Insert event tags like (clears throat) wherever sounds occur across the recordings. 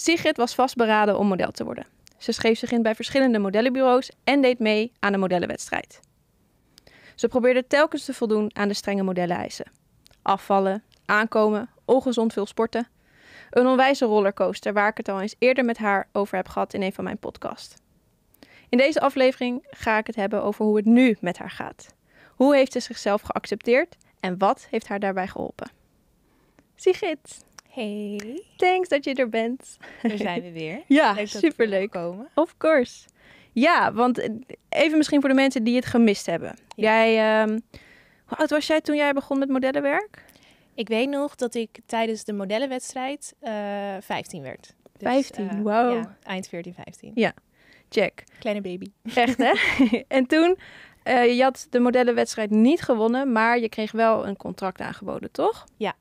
Sigrid was vastberaden om model te worden. Ze schreef zich in bij verschillende modellenbureaus en deed mee aan de modellenwedstrijd. Ze probeerde telkens te voldoen aan de strenge modelleneisen. Afvallen, aankomen, ongezond veel sporten. Een onwijze rollercoaster waar ik het al eens eerder met haar over heb gehad in een van mijn podcasts. In deze aflevering ga ik het hebben over hoe het nu met haar gaat. Hoe heeft ze zichzelf geaccepteerd en wat heeft haar daarbij geholpen? Sigrid! Hey. Thanks dat je er bent. Daar zijn we weer. (laughs) ja, leuk superleuk. Komen. Of course. Ja, want even misschien voor de mensen die het gemist hebben. Jij, ehm, hoe oud was jij toen jij begon met modellenwerk? Ik weet nog dat ik tijdens de modellenwedstrijd 15 eh, werd. 15, dus, eh, wow. eind 14, 15. Ja, check. Kleine baby. Echt hè? (laughs) en toen, uh, je had de modellenwedstrijd niet gewonnen, maar je kreeg wel een contract aangeboden, toch? Ja,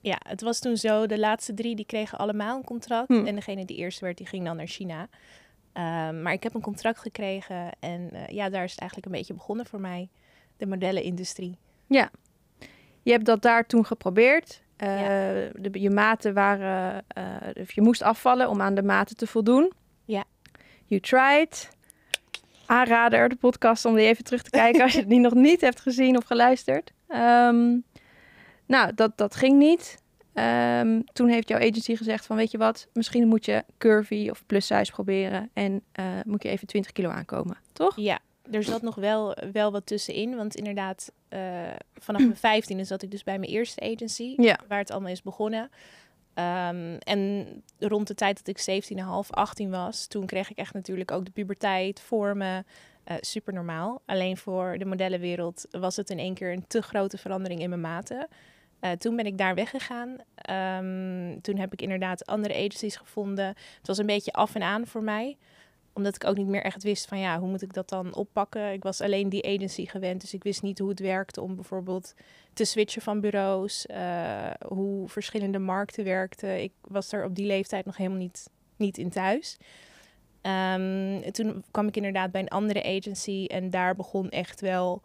ja, het was toen zo, de laatste drie die kregen allemaal een contract. Hmm. En degene die eerst werd, die ging dan naar China. Ehm, maar ik heb een contract gekregen en eh, ja, daar is het eigenlijk een beetje begonnen voor mij. De modellenindustrie. Ja, je hebt dat daar toen geprobeerd. Eh, de, je maten waren, uh, je moest afvallen om aan de maten te voldoen. Ja. You tried. Aanrader, de podcast, om die even terug te kijken (laughs) als je het niet, nog niet hebt gezien of geluisterd. Um, nou, dat, dat ging niet. Ehm, toen heeft jouw agency gezegd van weet je wat, misschien moet je curvy of plus size proberen en eh, moet je even 20 kilo aankomen, toch? Ja, er zat nog wel, wel wat tussenin, want inderdaad eh, vanaf mijn vijftiende zat ik dus bij mijn eerste agency, waar het allemaal is begonnen. Ehm, en rond de tijd dat ik 17,5, 18 was, toen kreeg ik echt natuurlijk ook de puberteit, vormen, uh, eh, super normaal. Alleen voor de modellenwereld was het in één keer een te grote verandering in mijn maten. Eh, toen ben ik daar weggegaan. Ehm, toen heb ik inderdaad andere agencies gevonden. Het was een beetje af en aan voor mij. Omdat ik ook niet meer echt wist van ja, hoe moet ik dat dan oppakken? Ik was alleen die agency gewend. Dus ik wist niet hoe het werkte om bijvoorbeeld te switchen van bureaus. Eh, hoe verschillende markten werkten. Ik was er op die leeftijd nog helemaal niet, niet in thuis. Ehm, toen kwam ik inderdaad bij een andere agency. En daar begon echt wel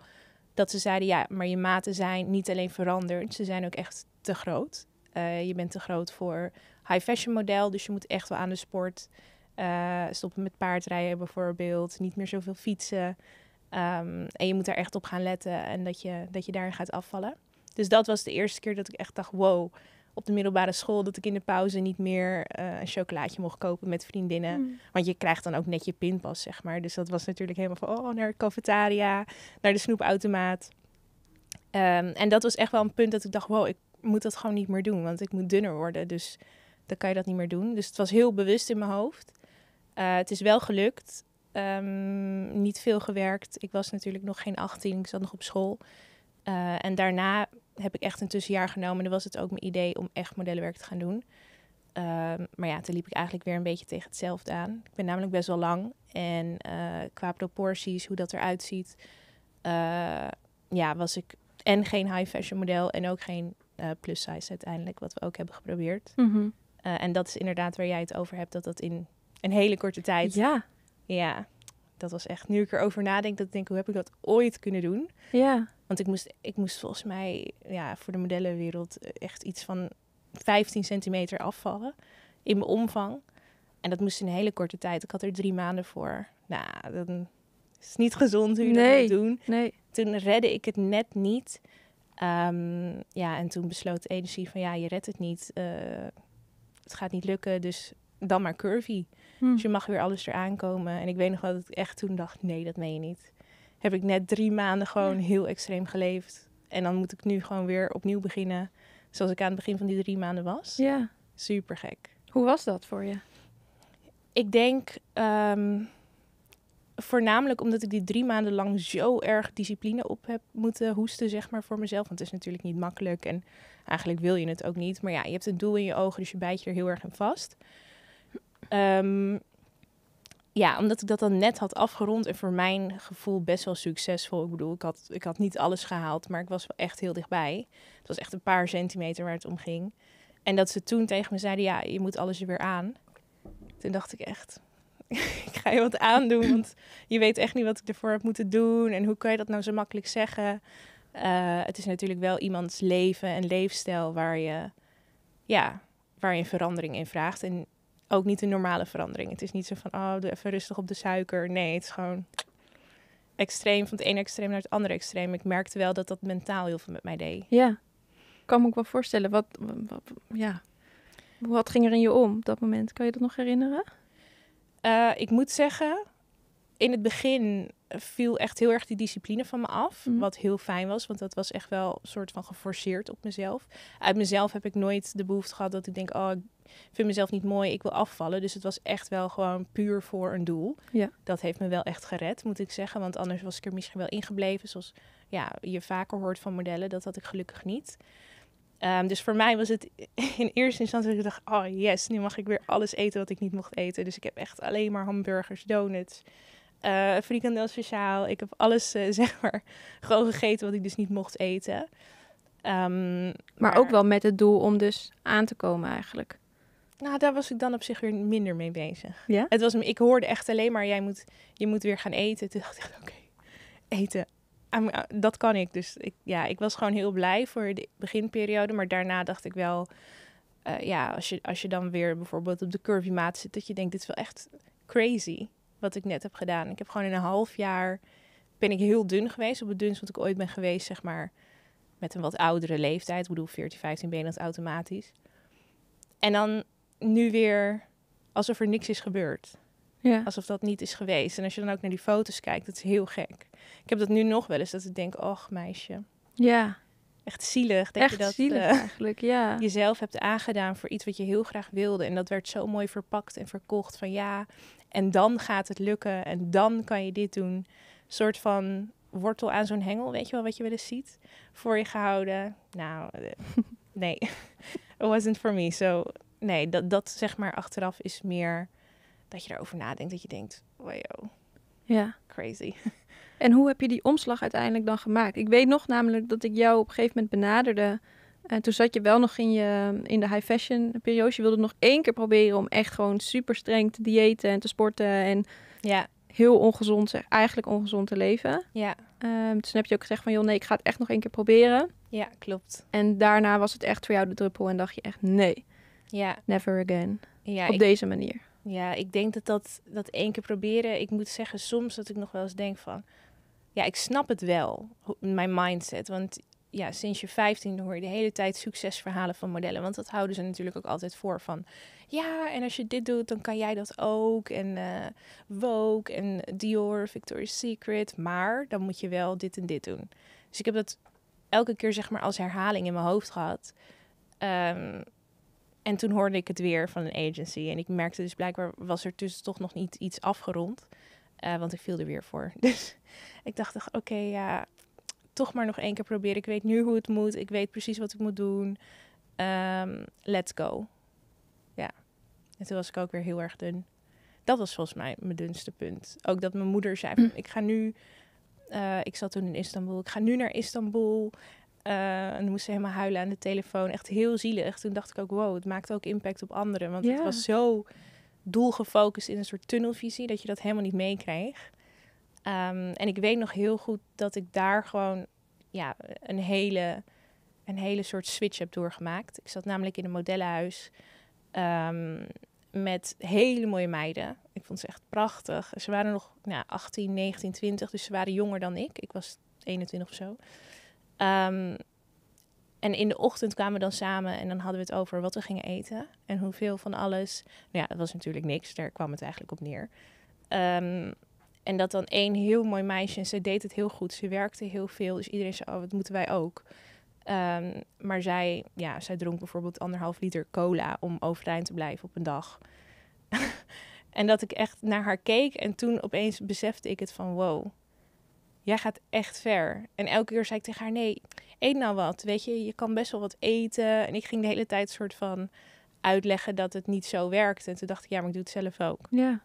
dat ze zeiden, ja, maar je maten zijn niet alleen veranderd, ze zijn ook echt te groot. Eh, je bent te groot voor high fashion model, dus je moet echt wel aan de sport eh, stoppen met paardrijden bijvoorbeeld, niet meer zoveel fietsen. Ehm, en je moet daar echt op gaan letten en dat je, dat je daarin gaat afvallen. Dus dat was de eerste keer dat ik echt dacht, wow, op de middelbare school dat ik in de pauze niet meer eh, een chocolaatje mocht kopen met vriendinnen. Hmm. Want je krijgt dan ook net je pinpas, zeg maar. Dus dat was natuurlijk helemaal van, oh, naar de cafetaria, naar de snoepautomaat. Ehm, en dat was echt wel een punt dat ik dacht, wow, ik moet dat gewoon niet meer doen. Want ik moet dunner worden, dus dan kan je dat niet meer doen. Dus het was heel bewust in mijn hoofd. Eh, het is wel gelukt. Ehm, niet veel gewerkt. Ik was natuurlijk nog geen 18, ik zat nog op school. Eh, en daarna heb ik echt een tussenjaar genomen. Dan was het ook mijn idee om echt modellenwerk te gaan doen. Ehm, maar ja, toen liep ik eigenlijk weer een beetje tegen hetzelfde aan. Ik ben namelijk best wel lang. En eh, qua proporties, hoe dat eruit ziet, eh, ja, was ik en geen high fashion model en ook geen eh, plus size uiteindelijk, wat we ook hebben geprobeerd. Mhm. en dat is inderdaad waar jij het over hebt, dat dat in een hele korte tijd. Ja. Ja, dat was echt, nu ik erover nadenk, dat ik denk, hoe heb ik dat ooit kunnen doen? Ja. Want ik moest, ik moest volgens mij ja, voor de modellenwereld echt iets van 15 centimeter afvallen in mijn omvang. En dat moest in een hele korte tijd. Ik had er drie maanden voor. Nou, dan is niet gezond hoe je nee, doen. Nee. Toen redde ik het net niet. Ehm, ja, en toen besloot energie van ja, je redt het niet. Eh, het gaat niet lukken, dus dan maar curvy. Hm. Dus je mag weer alles eraan komen. En ik weet nog wel dat ik echt toen dacht, nee, dat meen je niet heb ik net drie maanden gewoon heel extreem geleefd. En dan moet ik nu gewoon weer opnieuw beginnen. Zoals ik aan het begin van die drie maanden was. Ja. Super gek. Hoe was dat voor je? Ik denk ehm, voornamelijk omdat ik die drie maanden lang zo erg discipline op heb moeten hoesten, zeg maar, voor mezelf. Want het is natuurlijk niet makkelijk en eigenlijk wil je het ook niet. Maar ja, je hebt een doel in je ogen, dus je bijt je er heel erg in vast. Ehm, ja, omdat ik dat dan net had afgerond en voor mijn gevoel best wel succesvol. Ik bedoel, ik had, ik had niet alles gehaald, maar ik was wel echt heel dichtbij. Het was echt een paar centimeter waar het om ging. En dat ze toen tegen me zeiden, ja, je moet alles er weer aan. Toen dacht ik echt, (laughs) ik ga je wat aandoen, want je weet echt niet wat ik ervoor heb moeten doen. En hoe kan je dat nou zo makkelijk zeggen? Eh, het is natuurlijk wel iemands leven en leefstijl waar je, ja, waar je een verandering in vraagt. En ook niet een normale verandering. Het is niet zo van, oh, doe even rustig op de suiker. Nee, het is gewoon extreem, van het ene extreem naar het andere extreem. Ik merkte wel dat dat mentaal heel veel met mij deed. Ja, kan me ook wel voorstellen. Wat, ja. Wat ging er in je om op dat moment? Kan je dat nog herinneren? Eh, ik moet zeggen, in het begin viel echt heel erg die discipline van me af. Mhm. Wat heel fijn was, want dat was echt wel een soort van geforceerd op mezelf. Uit mezelf heb ik nooit de behoefte gehad dat ik denk: oh, vind mezelf niet mooi, ik wil afvallen. Dus het was echt wel gewoon puur voor een doel. Ja. Dat heeft me wel echt gered, moet ik zeggen. Want anders was ik er misschien wel ingebleven. Zoals ja, je vaker hoort van modellen, dat had ik gelukkig niet. Ehm, dus voor mij was het (laughs) in eerste instantie dat ik dacht, oh yes, nu mag ik weer alles eten wat ik niet mocht eten. Dus ik heb echt alleen maar hamburgers, donuts, uh, frikandel speciaal. Ik heb alles, eh, (laughs) zeg maar, gewoon gegeten wat ik dus niet mocht eten. Ehm, maar, maar, ook wel met het doel om dus aan te komen eigenlijk. Nou, daar was ik dan op zich weer minder mee bezig. Ja? Het was, ik hoorde echt alleen maar, jij moet, je moet weer gaan eten. Toen dacht ik, (laughs) oké, eten. Ah, dat kan ik. Dus ik, ja, ik was gewoon heel blij voor de beginperiode. Maar daarna dacht ik wel, eh, ja, als je, als je dan weer bijvoorbeeld op de curvy maat zit, dat je denkt, dit is wel echt crazy wat ik net heb gedaan. Ik heb gewoon in een half jaar, ben ik heel dun geweest. Op het dunst wat ik ooit ben geweest, zeg maar, met een wat oudere leeftijd. Ik bedoel, 14, 15 ben je automatisch. En dan nu weer alsof er niks is gebeurd. Ja. Alsof dat niet is geweest. En als je dan ook naar die foto's kijkt, dat is heel gek. Ik heb dat nu nog wel eens, dat ik denk, och meisje. Ja. Echt zielig. Dat je dat, eh, eigenlijk, ja. (laughs) Jezelf hebt aangedaan voor iets wat je heel graag wilde. En dat werd zo mooi verpakt en verkocht van ja, en dan gaat het lukken. En dan kan je dit doen. soort van wortel aan zo'n hengel, weet je wel, wat je wel eens ziet. Voor je gehouden. Nou, eh, (laughs) nee. (laughs) It wasn't for me, so nee, dat, dat zeg maar achteraf is meer dat je erover nadenkt. Dat je denkt, wow, ja. crazy. (laughs) En hoe heb je die omslag uiteindelijk dan gemaakt? Ik weet nog namelijk dat ik jou op een gegeven moment benaderde. En eh, toen zat je wel nog in, je, in de high fashion periode. Je wilde nog één keer proberen om echt gewoon super streng te diëten en te sporten. En ja. heel ongezond, eigenlijk ongezond te leven. Ja. Ehm, dus toen heb je ook gezegd van, joh nee, ik ga het echt nog één keer proberen. Ja, klopt. En daarna was het echt voor jou de druppel en dacht je echt, nee, ja. Never again. Ja, Op deze manier. Ja, ik denk dat, dat dat één keer proberen. Ik moet zeggen, soms dat ik nog wel eens denk van... Ja, ik snap het wel, mijn mindset. Want ja, sinds je 15 hoor je de hele tijd succesverhalen van modellen. Want dat houden ze natuurlijk ook altijd voor van. Ja, en als je dit doet, dan kan jij dat ook. En uh, Vogue en Dior, Victoria's Secret. Maar dan moet je wel dit en dit doen. Dus ik heb dat elke keer zeg maar als herhaling in mijn hoofd gehad. Ehm, en toen hoorde ik het weer van een agency. En ik merkte dus blijkbaar was er tussen toch nog niet iets afgerond. Eh, want ik viel er weer voor. (laughs) Dus ik dacht, oké, ja, toch maar nog één keer proberen. Ik weet nu hoe het moet. Ik weet precies wat ik moet doen. Ehm, let's go. Ja. En toen was ik ook weer heel erg dun. Dat was volgens mij mijn dunste punt. Ook dat mijn moeder zei, mm. ik ga nu... Eh, ik zat toen in Istanbul. Ik ga nu naar Istanbul. Uh, en moest ze helemaal huilen aan de telefoon. Echt heel zielig. Toen dacht ik ook, wow, het maakt ook impact op anderen. Want het was zo doelgefocust in een soort tunnelvisie... dat je dat helemaal niet meekreeg. Ehm, en ik weet nog heel goed dat ik daar gewoon ja, een, hele, een hele soort switch heb doorgemaakt. Ik zat namelijk in een modellenhuis... Ehm, met hele mooie meiden. Ik vond ze echt prachtig. Ze waren nog nou, 18, 19, 20, dus ze waren jonger dan ik. Ik was 21 of zo. Ehm, en in de ochtend kwamen we dan samen en dan hadden we het over wat we gingen eten en hoeveel van alles. Nou ja, dat was natuurlijk niks, daar kwam het eigenlijk op neer. Ehm, en dat dan één heel mooi meisje, en ze deed het heel goed, ze werkte heel veel, dus iedereen zei, oh, dat moeten wij ook. Ehm, maar zij, ja, zij dronk bijvoorbeeld anderhalf liter cola om overeind te blijven op een dag. (laughs) en dat ik echt naar haar keek en toen opeens besefte ik het van, wow, jij gaat echt ver. En elke keer zei ik tegen haar, nee, eet nou wat. Weet je, je kan best wel wat eten. En ik ging de hele tijd soort van uitleggen dat het niet zo werkt. En toen dacht ik, ja, maar ik doe het zelf ook. Ja.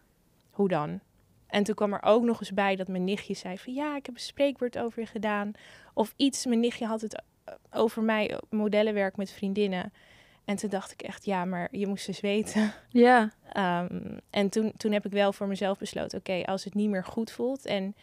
Hoe dan? En toen kwam er ook nog eens bij dat mijn nichtje zei van... ja, ik heb een spreekwoord over je gedaan. Of iets, mijn nichtje had het eh, over mij, modellenwerk met vriendinnen. En toen dacht ik echt, ja, maar je moest dus weten. Ja. Ehm, en toen, toen heb ik wel voor mezelf besloten... oké, als het niet meer goed voelt en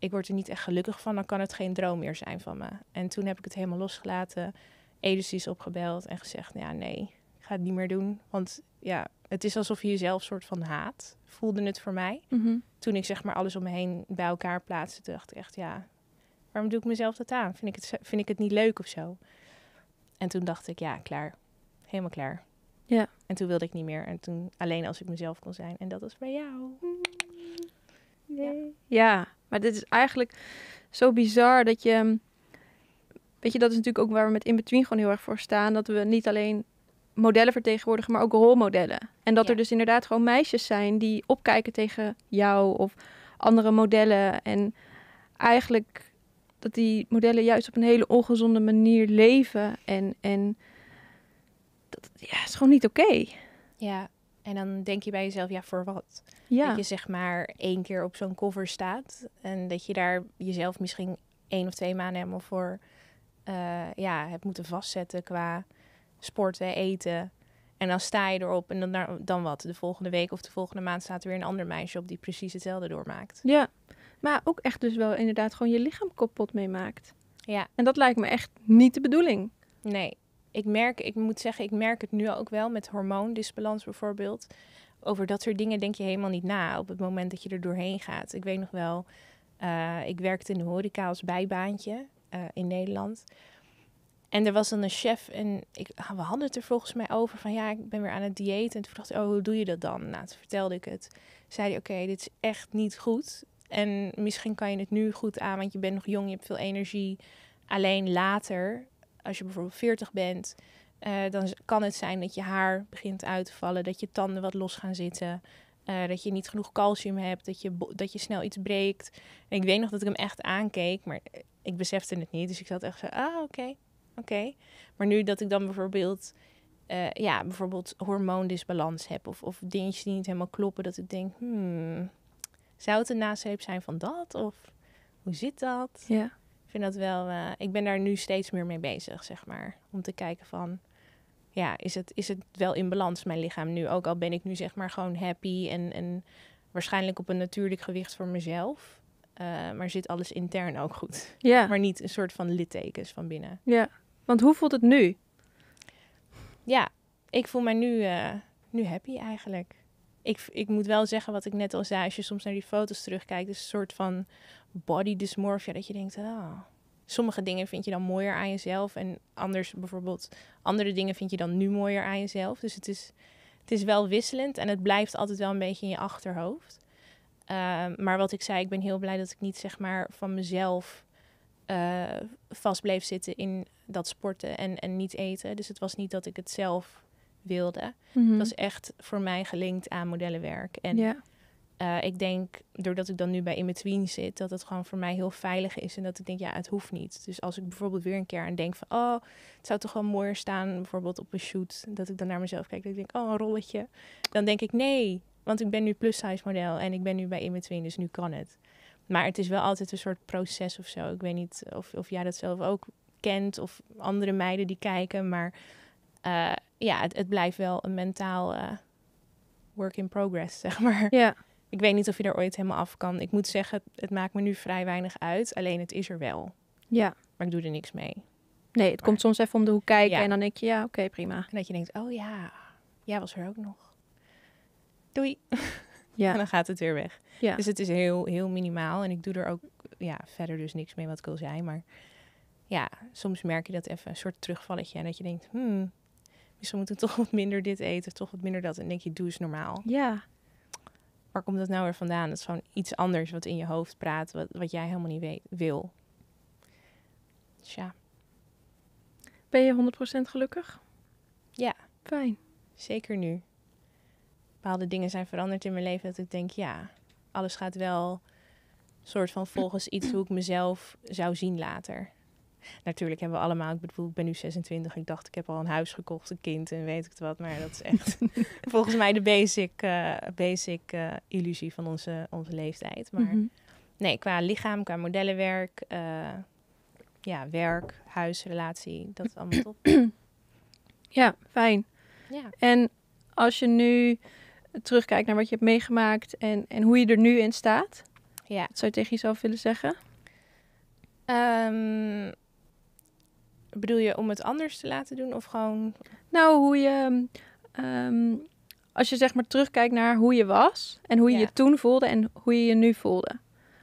ik word er niet echt gelukkig van, dan kan het geen droom meer zijn van me. En toen heb ik het helemaal losgelaten, Edesies opgebeld en gezegd, nou ja nee, ik ga het niet meer doen. Want ja, het is alsof je jezelf soort van haat, voelde het voor mij. Mhm. Toen ik zeg maar alles om me heen bij elkaar plaatste, dacht ik echt, ja, waarom doe ik mezelf dat aan? Vind ik het, vind ik het niet leuk of zo? En toen dacht ik, ja, klaar. Helemaal klaar. Ja. En toen wilde ik niet meer. En toen alleen als ik mezelf kon zijn. En dat was bij jou. Nee. Ja. ja. Maar dit is eigenlijk zo bizar dat je. Weet je, dat is natuurlijk ook waar we met in-between gewoon heel erg voor staan. Dat we niet alleen modellen vertegenwoordigen, maar ook rolmodellen. En dat er dus inderdaad gewoon meisjes zijn die opkijken tegen jou of andere modellen. En eigenlijk dat die modellen juist op een hele ongezonde manier leven. En, en dat ja, is gewoon niet oké. Ja, en dan denk je bij jezelf, ja, voor wat? Dat je zeg maar één keer op zo'n cover staat en dat je daar jezelf misschien één of twee maanden helemaal voor eh, ja, hebt moeten vastzetten qua sporten, eten. En dan sta je erop en dan, dan wat? De volgende week of de volgende maand staat er weer een ander meisje op die precies hetzelfde doormaakt. Ja, maar ook echt dus wel inderdaad gewoon je lichaam kapot meemaakt maakt. Ja. En dat lijkt me echt niet de bedoeling. Nee, ik merk, ik moet zeggen, ik merk het nu ook wel met hormoondisbalans bijvoorbeeld. Over dat soort dingen denk je helemaal niet na op het moment dat je er doorheen gaat. Ik weet nog wel, eh, ik werkte in de horeca als bijbaantje eh, in Nederland. En er was dan een chef en ik, ah, we hadden het er volgens mij over van ja, ik ben weer aan het dieet. En toen dacht ik, oh, hoe doe je dat dan? Nou, toen vertelde ik het. Zei hij, oké, dit is echt niet goed. En misschien kan je het nu goed aan, want je bent nog jong, je hebt veel energie. Alleen later als je bijvoorbeeld 40 bent, eh, dan kan het zijn dat je haar begint uit te vallen, dat je tanden wat los gaan zitten, eh, dat je niet genoeg calcium hebt, dat je, dat je snel iets breekt. ik weet nog dat ik hem echt aankeek, maar eh, ik besefte het niet. Dus ik zat echt zo, ah oké, oké. Maar nu dat ik dan bijvoorbeeld, ja, bijvoorbeeld hormoondisbalans heb of, of dingetjes die niet helemaal kloppen, dat ik denk, hmm, zou het een nasleep zijn van dat? Of hoe zit dat? Ja vind dat wel, eh, ik ben daar nu steeds meer mee bezig, zeg maar. Om te kijken van, ja, is het, is het wel in balans, mijn lichaam nu? Ook al ben ik nu zeg maar gewoon happy en, en waarschijnlijk op een natuurlijk gewicht voor mezelf. Eh, maar zit alles intern ook goed. Ja. Maar niet een soort van littekens van binnen. Ja, want hoe voelt het nu? Ja, ik voel mij nu, eh, nu happy eigenlijk ik, ik moet wel zeggen wat ik net al zei. Als je soms naar die foto's terugkijkt, is dus een soort van body dysmorphia. Dat je denkt, oh. sommige dingen vind je dan mooier aan jezelf. En anders bijvoorbeeld, andere dingen vind je dan nu mooier aan jezelf. Dus het is, het is wel wisselend en het blijft altijd wel een beetje in je achterhoofd. Ehm, maar wat ik zei, ik ben heel blij dat ik niet zeg maar van mezelf eh, vast bleef zitten in dat sporten en, en niet eten. Dus het was niet dat ik het zelf wilde. Mhm. Dat is echt voor mij gelinkt aan modellenwerk. En ja. Eh, ik denk, doordat ik dan nu bij in zit, dat het gewoon voor mij heel veilig is. En dat ik denk, ja, het hoeft niet. Dus als ik bijvoorbeeld weer een keer aan denk van, oh, het zou toch wel mooier staan, bijvoorbeeld op een shoot. Dat ik dan naar mezelf kijk, dat ik denk, oh, een rolletje. Dan denk ik, nee, want ik ben nu plus size model en ik ben nu bij in dus nu kan het. Maar het is wel altijd een soort proces of zo. Ik weet niet of, of jij dat zelf ook kent of andere meiden die kijken, maar... Eh, ja, het, blijft wel een mentaal eh, work in progress, (laughs) zeg maar. Ja. Ik weet niet of je er ooit helemaal af kan. Ik moet zeggen, het maakt me nu vrij weinig uit. Alleen het is er wel. Ja. Maar ik doe er niks mee. Nee, het komt soms even om de hoek kijken en dan denk je, ja, oké, prima. En dat je denkt, oh ja, jij was er ook nog. Doei. Ja. (laughs) en dan gaat het weer weg. Ja. Dus het is heel, heel minimaal. En ik doe er ook ja, verder dus niks mee wat ik wil zijn. Maar ja, soms merk je dat even een soort terugvalletje. En dat je denkt, hmm, dus we moeten (laughs) toch wat minder dit eten, toch wat minder dat. En denk je, doe eens normaal. Ja. Waar komt dat nou weer vandaan? Dat is gewoon iets anders wat in je hoofd praat, wat, wat jij helemaal niet weet, wil. Dus ja. Ben je 100% gelukkig? Ja. Fijn. Zeker nu. Bepaalde dingen zijn veranderd in mijn leven dat ik denk, ja, alles gaat wel soort van volgens iets hoe ik mezelf zou zien later. Natuurlijk hebben we allemaal, ik bedoel, ik ben nu 26 en ik dacht, ik heb al een huis gekocht, een kind en weet ik het wat. Maar dat is echt (laughs) volgens mij de basic, eh, basic eh, illusie van onze, onze leeftijd. Maar mhm. nee, qua lichaam, qua modellenwerk, eh, ja, werk, huis, relatie, dat is allemaal top. (clears throat) Ja, fijn. Ja. En als je nu terugkijkt naar wat je hebt meegemaakt en, en hoe je er nu in staat, ja. wat zou je tegen jezelf willen zeggen? Ehm, Bedoel je om het anders te laten doen of gewoon? Nou, hoe je. Ehm, ehm, als je zeg maar terugkijkt naar hoe je was en hoe je je toen voelde en hoe je je nu voelde.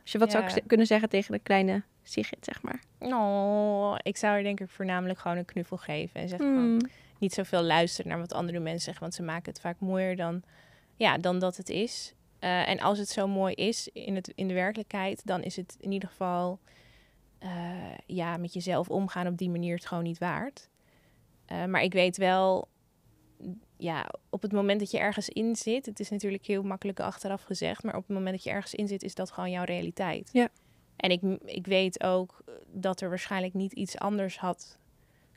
Als je wat zou kunnen zeggen tegen de kleine Sigrid, zeg maar. Oh, ik zou er denk ik voornamelijk gewoon een knuffel geven en zeggen van hmm. niet zoveel luisteren naar wat andere mensen zeggen, want ze maken het vaak mooier dan, ja, dan dat het is. Eh, en als het zo mooi is in, het, in de werkelijkheid, dan is het in ieder geval eh, ja, met jezelf omgaan op die manier het gewoon niet waard. Eh, maar ik weet wel, ja, op het moment dat je ergens in zit, het is natuurlijk heel makkelijk achteraf gezegd, maar op het moment dat je ergens in zit, is dat gewoon jouw realiteit. Ja. En ik, ik weet ook dat er waarschijnlijk niet iets anders had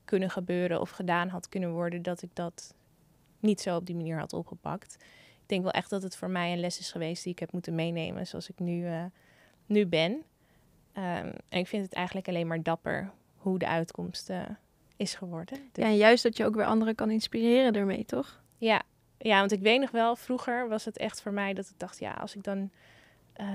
kunnen gebeuren of gedaan had kunnen worden dat ik dat niet zo op die manier had opgepakt. Ik denk wel echt dat het voor mij een les is geweest die ik heb moeten meenemen zoals ik nu, eh, nu ben. Ehm, en ik vind het eigenlijk alleen maar dapper hoe de uitkomst eh, is geworden. Ja, en juist dat je ook weer anderen kan inspireren daarmee, toch? Ja. ja, want ik weet nog wel, vroeger was het echt voor mij dat ik dacht, ja, als ik dan... Eh,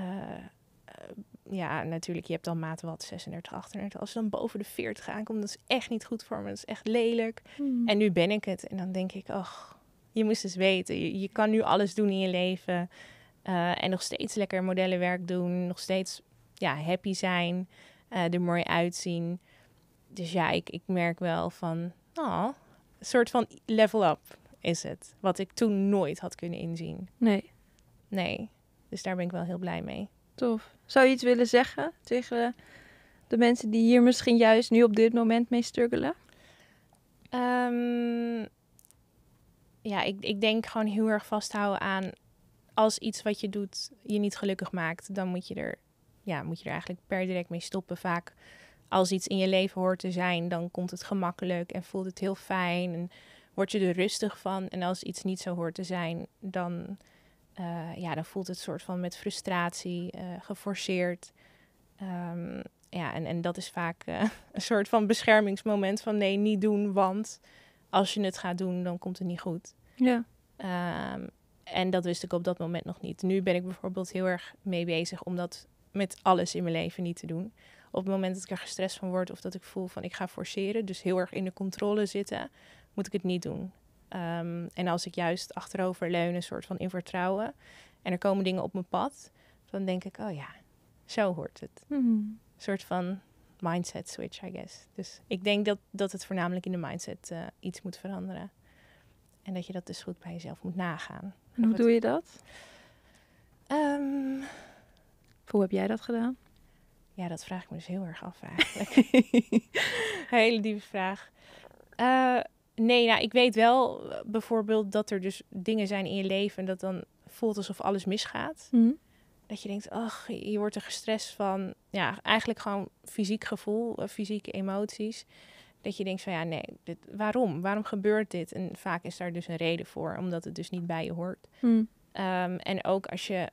eh, ja, natuurlijk, je hebt dan maten wat 36, 38. Als je dan boven de 40 aankomt, dat is echt niet goed voor me. Dat is echt lelijk. Hmm. En nu ben ik het. En dan denk ik, ach, je moest eens weten. Je, kan nu alles doen in je leven. en nog steeds lekker modellenwerk doen. Nog steeds ja, happy zijn, eh, er mooi uitzien. Dus ja, ik, ik merk wel van, oh, een soort van level up is het. Wat ik toen nooit had kunnen inzien. Nee. Nee. Dus daar ben ik wel heel blij mee. Tof. Zou je iets willen zeggen tegen de mensen die hier misschien juist nu op dit moment mee struggelen? Ehm, ja, ik, ik denk gewoon heel erg vasthouden aan als iets wat je doet je niet gelukkig maakt, dan moet je er ja, moet je er eigenlijk per direct mee stoppen. Vaak als iets in je leven hoort te zijn, dan komt het gemakkelijk en voelt het heel fijn en word je er rustig van. En als iets niet zo hoort te zijn, dan, eh, ja, dan voelt het soort van met frustratie, eh, geforceerd. Ehm, ja, en, en dat is vaak eh, (laughs) een soort van beschermingsmoment van nee, niet doen, want als je het gaat doen, dan komt het niet goed. Ja. Ehm, en dat wist ik op dat moment nog niet. Nu ben ik bijvoorbeeld heel erg mee bezig om dat met alles in mijn leven niet te doen. Op het moment dat ik er gestrest van word of dat ik voel van ik ga forceren, dus heel erg in de controle zitten, moet ik het niet doen. Ehm, en als ik juist achterover leun, een soort van in vertrouwen, en er komen dingen op mijn pad, dan denk ik, oh ja, zo hoort het. Mhm. Een soort van mindset switch, I guess. Dus ik denk dat, dat het voornamelijk in de mindset eh, iets moet veranderen. En dat je dat dus goed bij jezelf moet nagaan. En hoe doe je dat? Ehm, hoe heb jij dat gedaan? Ja, dat vraag ik me dus heel erg af eigenlijk. (laughs) hele diepe vraag. Eh, nee, nou, ik weet wel eh, bijvoorbeeld dat er dus dingen zijn in je leven en dat dan voelt alsof alles misgaat. Mhm. Dat je denkt, ach, je wordt er gestrest van. Ja, eigenlijk gewoon fysiek gevoel, eh, fysieke emoties. Dat je denkt van ja, nee, dit, waarom? Waarom gebeurt dit? En vaak is daar dus een reden voor, omdat het dus niet bij je hoort. Mhm. Ehm, en ook als je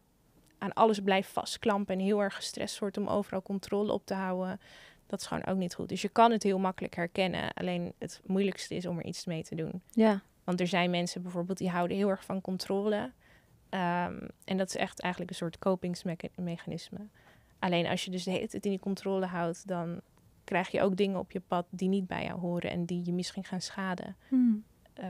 aan alles blijft vastklampen en heel erg gestrest wordt om overal controle op te houden, dat is gewoon ook niet goed. Dus je kan het heel makkelijk herkennen. Alleen het moeilijkste is om er iets mee te doen. Ja. Want er zijn mensen bijvoorbeeld die houden heel erg van controle. Um, en dat is echt eigenlijk een soort kopingsmechanisme. Alleen als je dus de hele tijd in die controle houdt, dan krijg je ook dingen op je pad die niet bij jou horen en die je misschien gaan schaden. Hmm. Eh,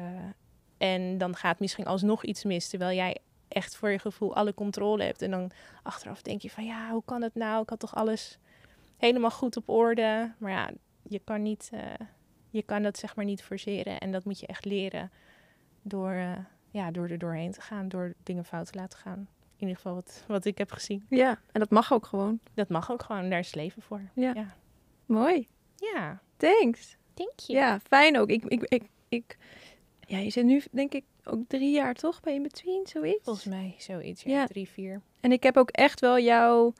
en dan gaat misschien alsnog iets mis, terwijl jij echt voor je gevoel alle controle hebt. En dan achteraf denk je van ja, hoe kan het nou? Ik had toch alles helemaal goed op orde. Maar ja, je kan, niet, eh, je kan dat zeg maar niet forceren. En dat moet je echt leren door, eh, ja, door er doorheen te gaan, door dingen fout te laten gaan. In ieder geval wat, wat ik heb gezien. Ja, en dat mag ook gewoon. Dat mag ook gewoon, daar is leven voor. Ja. ja. Mooi. Ja. Thanks. Thank you. Ja, fijn ook. Ik, ik, ik, ik, ja, je zit nu denk ik ook drie jaar toch bij In Between, zoiets? Volgens mij zoiets, ja. ja. Drie, vier. En ik heb ook echt wel jouw,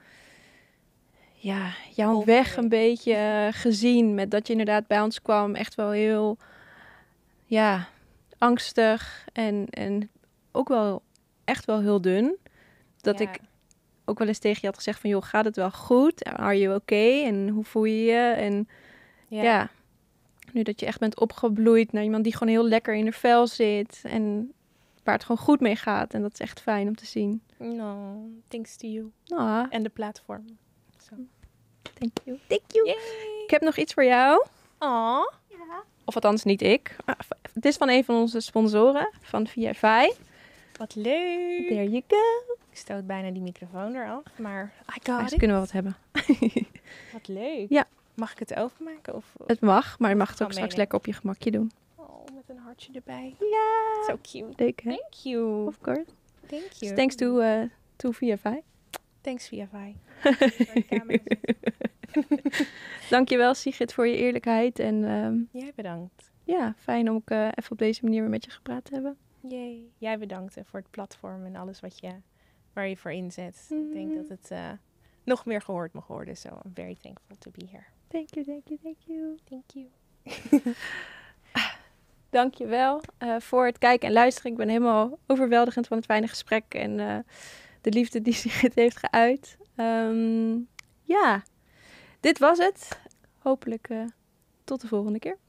ja, jouw weg een beetje eh, gezien. Met dat je inderdaad bij ons kwam. Echt wel heel, ja, angstig. En, en ook wel echt wel heel dun. Dat ik ook wel eens tegen je had gezegd van... joh, gaat het wel goed? Are you okay? En hoe voel je je? En ja. Nu dat je echt bent opgebloeid naar iemand die gewoon heel lekker in haar vel zit. En waar het gewoon goed mee gaat. En dat is echt fijn om te zien. No, thanks to you. Ah. En de platform. So. Thank you. Thank you. Yay. Ik heb nog iets voor jou. Oh. Ja. Of althans niet ik. Het ah, is van een van onze sponsoren, van VFI. Wat leuk. There you go. Ik stoot bijna die microfoon eraf, maar I got it. it. kunnen wel wat hebben. wat leuk. Ja, Mag ik het openmaken? Of, of, Het mag, maar je mag het ook straks lekker op je gemakje doen. Oh, met een hartje erbij. Ja. Zo cute. hè? Thank you. Of course. Thank dus you. thanks to, uh, to VFI. Thanks VFI. (laughs) Dankjewel Sigrid voor je eerlijkheid. En, ehm, Jij bedankt. Ja, fijn om ik, eh, even op deze manier weer met je gepraat te hebben. Jee. Jij bedankt voor het platform en alles wat je, waar je voor inzet. Ik denk mm. dat het eh, nog meer gehoord mag worden. So I'm very thankful to be here. Thank you, thank you, thank you. Thank you. (laughs) Dankjewel wel eh, voor het kijken en luisteren. Ik ben helemaal overweldigend van het fijne gesprek en eh, de liefde die (laughs) zich heeft geuit. Ehm, ja, dit was het. Hopelijk eh, tot de volgende keer.